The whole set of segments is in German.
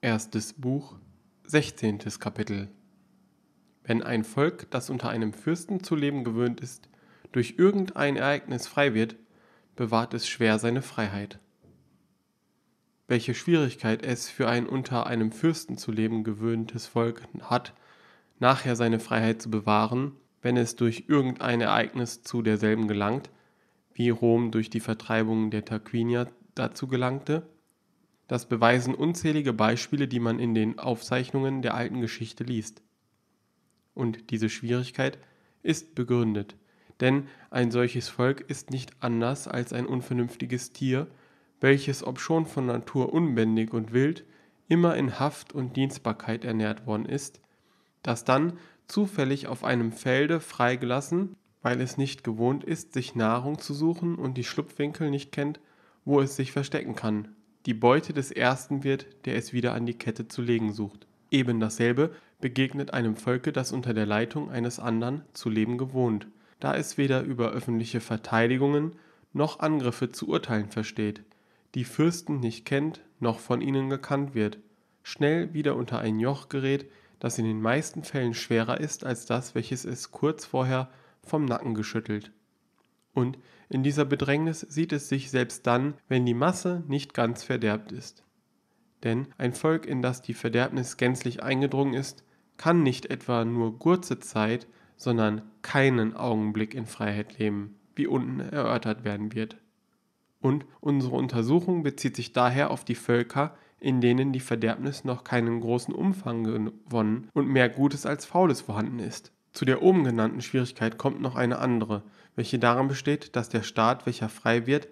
Erstes Buch, 16. Kapitel. Wenn ein Volk, das unter einem Fürsten zu leben gewöhnt ist, durch irgendein Ereignis frei wird, bewahrt es schwer seine Freiheit. Welche Schwierigkeit es für ein unter einem Fürsten zu leben gewöhntes Volk hat, nachher seine Freiheit zu bewahren, wenn es durch irgendein Ereignis zu derselben gelangt, wie Rom durch die Vertreibung der Tarquinier dazu gelangte, das beweisen unzählige Beispiele, die man in den Aufzeichnungen der alten Geschichte liest. Und diese Schwierigkeit ist begründet, denn ein solches Volk ist nicht anders als ein unvernünftiges Tier, welches obschon von Natur unbändig und wild, immer in Haft und Dienstbarkeit ernährt worden ist, das dann zufällig auf einem Felde freigelassen, weil es nicht gewohnt ist, sich Nahrung zu suchen und die Schlupfwinkel nicht kennt, wo es sich verstecken kann, die Beute des ersten wird, der es wieder an die Kette zu legen sucht. Eben dasselbe begegnet einem Volke, das unter der Leitung eines anderen zu leben gewohnt, da es weder über öffentliche Verteidigungen noch Angriffe zu urteilen versteht, die Fürsten nicht kennt, noch von ihnen gekannt wird, schnell wieder unter ein Joch gerät, das in den meisten Fällen schwerer ist als das, welches es kurz vorher vom Nacken geschüttelt. Und in dieser Bedrängnis sieht es sich selbst dann, wenn die Masse nicht ganz verderbt ist. Denn ein Volk, in das die Verderbnis gänzlich eingedrungen ist, kann nicht etwa nur kurze Zeit, sondern keinen Augenblick in Freiheit leben, wie unten erörtert werden wird. Und unsere Untersuchung bezieht sich daher auf die Völker, in denen die Verderbnis noch keinen großen Umfang gewonnen und mehr Gutes als Faules vorhanden ist. Zu der oben genannten Schwierigkeit kommt noch eine andere, welche darin besteht, dass der Staat, welcher frei wird,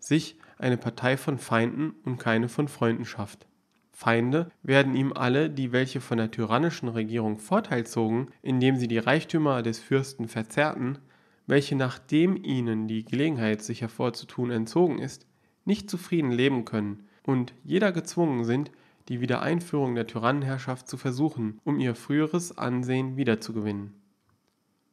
sich eine Partei von Feinden und keine von Freunden schafft. Feinde werden ihm alle, die welche von der tyrannischen Regierung Vorteil zogen, indem sie die Reichtümer des Fürsten verzerrten, welche nachdem ihnen die Gelegenheit, sich hervorzutun, entzogen ist, nicht zufrieden leben können und jeder gezwungen sind, die Wiedereinführung der Tyrannenherrschaft zu versuchen, um ihr früheres Ansehen wiederzugewinnen.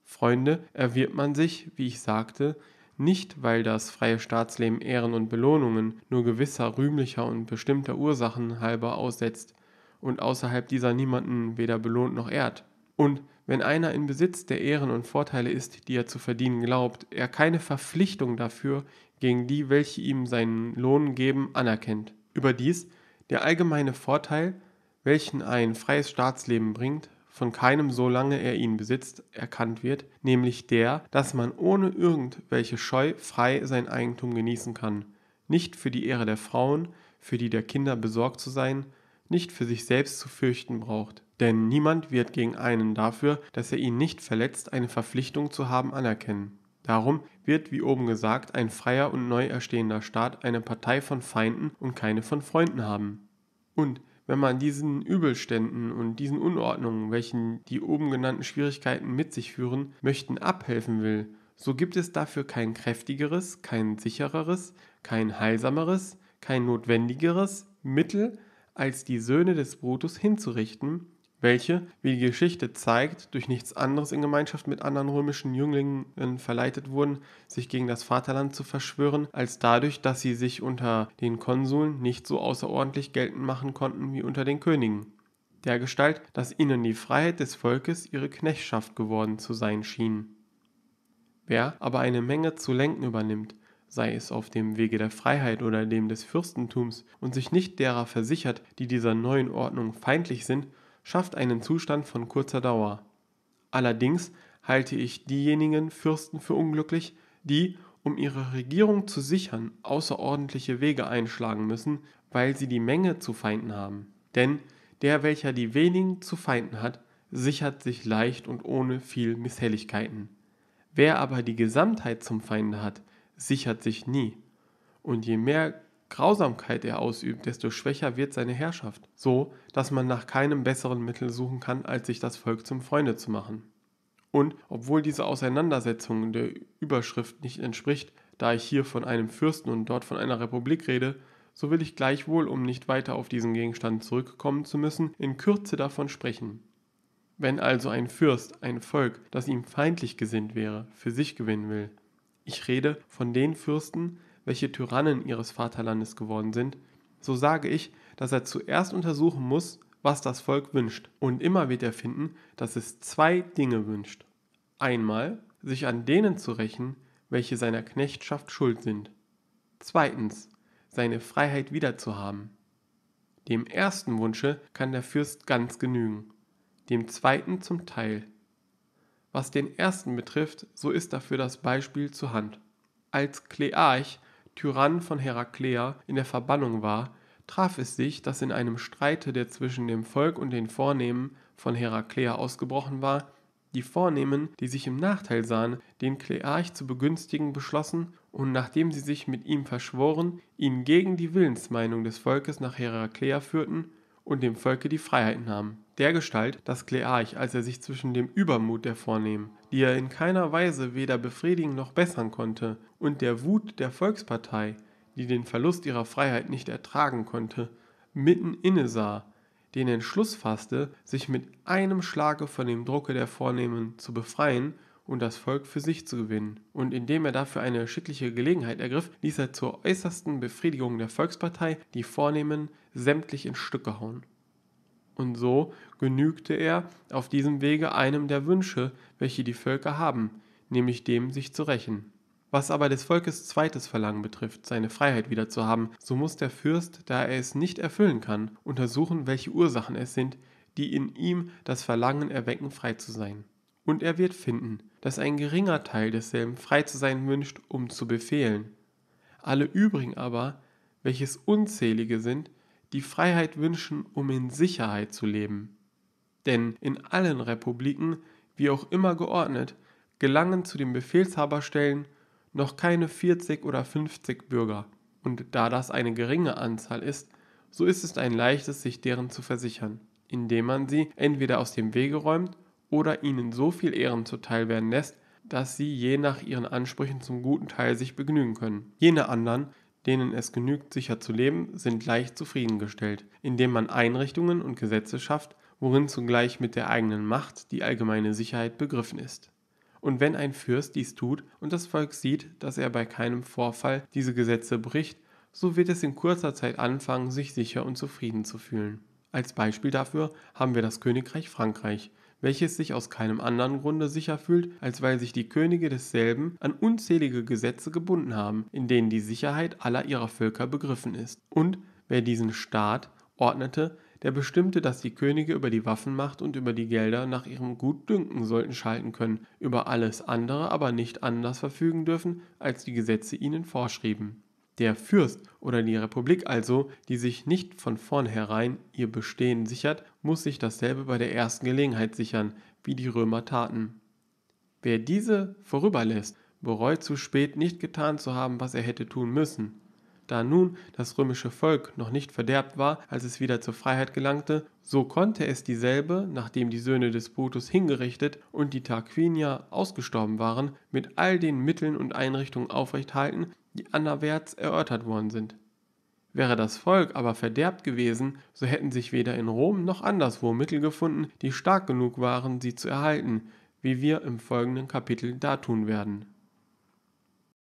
Freunde, erwirbt man sich, wie ich sagte, nicht, weil das freie Staatsleben Ehren und Belohnungen nur gewisser rühmlicher und bestimmter Ursachen halber aussetzt und außerhalb dieser niemanden weder belohnt noch ehrt. Und wenn einer in Besitz der Ehren und Vorteile ist, die er zu verdienen glaubt, er keine Verpflichtung dafür gegen die, welche ihm seinen Lohn geben, anerkennt. Überdies, der allgemeine Vorteil, welchen ein freies Staatsleben bringt, von keinem, solange er ihn besitzt, erkannt wird, nämlich der, dass man ohne irgendwelche Scheu frei sein Eigentum genießen kann, nicht für die Ehre der Frauen, für die der Kinder besorgt zu sein, nicht für sich selbst zu fürchten braucht. Denn niemand wird gegen einen dafür, dass er ihn nicht verletzt, eine Verpflichtung zu haben, anerkennen. Darum wird, wie oben gesagt, ein freier und neu erstehender Staat eine Partei von Feinden und keine von Freunden haben. Und wenn man diesen Übelständen und diesen Unordnungen, welchen die oben genannten Schwierigkeiten mit sich führen, möchten, abhelfen will, so gibt es dafür kein kräftigeres, kein sichereres, kein heilsameres, kein notwendigeres Mittel, als die Söhne des Brutus hinzurichten welche, wie die Geschichte zeigt, durch nichts anderes in Gemeinschaft mit anderen römischen Jünglingen verleitet wurden, sich gegen das Vaterland zu verschwören, als dadurch, dass sie sich unter den Konsuln nicht so außerordentlich geltend machen konnten wie unter den Königen. Dergestalt, dass ihnen die Freiheit des Volkes ihre Knechtschaft geworden zu sein schien. Wer aber eine Menge zu lenken übernimmt, sei es auf dem Wege der Freiheit oder dem des Fürstentums, und sich nicht derer versichert, die dieser neuen Ordnung feindlich sind, schafft einen Zustand von kurzer Dauer. Allerdings halte ich diejenigen Fürsten für unglücklich, die, um ihre Regierung zu sichern, außerordentliche Wege einschlagen müssen, weil sie die Menge zu Feinden haben. Denn der, welcher die wenigen zu Feinden hat, sichert sich leicht und ohne viel Misshelligkeiten. Wer aber die Gesamtheit zum Feinde hat, sichert sich nie. Und je mehr Grausamkeit er ausübt, desto schwächer wird seine Herrschaft, so dass man nach keinem besseren Mittel suchen kann, als sich das Volk zum Freunde zu machen. Und obwohl diese Auseinandersetzung der Überschrift nicht entspricht, da ich hier von einem Fürsten und dort von einer Republik rede, so will ich gleichwohl, um nicht weiter auf diesen Gegenstand zurückkommen zu müssen, in Kürze davon sprechen. Wenn also ein Fürst ein Volk, das ihm feindlich gesinnt wäre, für sich gewinnen will, ich rede von den Fürsten, welche Tyrannen ihres Vaterlandes geworden sind, so sage ich, dass er zuerst untersuchen muss, was das Volk wünscht. Und immer wird er finden, dass es zwei Dinge wünscht. Einmal, sich an denen zu rächen, welche seiner Knechtschaft schuld sind. Zweitens, seine Freiheit wiederzuhaben. Dem ersten Wunsche kann der Fürst ganz genügen, dem zweiten zum Teil. Was den ersten betrifft, so ist dafür das Beispiel zur Hand. Als Klearch Tyrann von Heraklea, in der Verbannung war, traf es sich, dass in einem Streite, der zwischen dem Volk und den Vornehmen von Heraklea ausgebrochen war, die Vornehmen, die sich im Nachteil sahen, den Klearch zu begünstigen beschlossen und nachdem sie sich mit ihm verschworen, ihn gegen die Willensmeinung des Volkes nach Heraklea führten und dem Volke die Freiheit nahm. Dergestalt, dass Klearch, als er sich zwischen dem Übermut der Vornehmen, die er in keiner Weise weder befriedigen noch bessern konnte, und der Wut der Volkspartei, die den Verlust ihrer Freiheit nicht ertragen konnte, mitten inne sah, den Entschluss fasste, sich mit einem Schlage von dem Drucke der Vornehmen zu befreien und das Volk für sich zu gewinnen. Und indem er dafür eine schickliche Gelegenheit ergriff, ließ er zur äußersten Befriedigung der Volkspartei die Vornehmen sämtlich in Stücke hauen. Und so genügte er auf diesem Wege einem der Wünsche, welche die Völker haben, nämlich dem, sich zu rächen. Was aber des Volkes zweites Verlangen betrifft, seine Freiheit wieder zu haben, so muss der Fürst, da er es nicht erfüllen kann, untersuchen, welche Ursachen es sind, die in ihm das Verlangen erwecken, frei zu sein und er wird finden, dass ein geringer Teil desselben frei zu sein wünscht, um zu befehlen. Alle übrigen aber, welches unzählige sind, die Freiheit wünschen, um in Sicherheit zu leben. Denn in allen Republiken, wie auch immer geordnet, gelangen zu den Befehlshaberstellen noch keine 40 oder 50 Bürger. Und da das eine geringe Anzahl ist, so ist es ein leichtes, sich deren zu versichern, indem man sie entweder aus dem Wege räumt oder ihnen so viel Ehren zuteil werden lässt, dass sie je nach ihren Ansprüchen zum guten Teil sich begnügen können. Jene anderen, denen es genügt, sicher zu leben, sind leicht zufriedengestellt, indem man Einrichtungen und Gesetze schafft, worin zugleich mit der eigenen Macht die allgemeine Sicherheit begriffen ist. Und wenn ein Fürst dies tut und das Volk sieht, dass er bei keinem Vorfall diese Gesetze bricht, so wird es in kurzer Zeit anfangen, sich sicher und zufrieden zu fühlen. Als Beispiel dafür haben wir das Königreich Frankreich, welches sich aus keinem anderen Grunde sicher fühlt, als weil sich die Könige desselben an unzählige Gesetze gebunden haben, in denen die Sicherheit aller ihrer Völker begriffen ist. Und wer diesen Staat ordnete, der bestimmte, dass die Könige über die Waffenmacht und über die Gelder nach ihrem Gutdünken sollten schalten können, über alles andere aber nicht anders verfügen dürfen, als die Gesetze ihnen vorschrieben. Der Fürst oder die Republik also, die sich nicht von vornherein ihr Bestehen sichert, muss sich dasselbe bei der ersten Gelegenheit sichern, wie die Römer taten. Wer diese vorüberlässt, bereut zu spät nicht getan zu haben, was er hätte tun müssen. Da nun das römische Volk noch nicht verderbt war, als es wieder zur Freiheit gelangte, so konnte es dieselbe, nachdem die Söhne des Brutus hingerichtet und die Tarquinier ausgestorben waren, mit all den Mitteln und Einrichtungen aufrechthalten, die anderwärts erörtert worden sind. Wäre das Volk aber verderbt gewesen, so hätten sich weder in Rom noch anderswo Mittel gefunden, die stark genug waren, sie zu erhalten, wie wir im folgenden Kapitel dartun werden.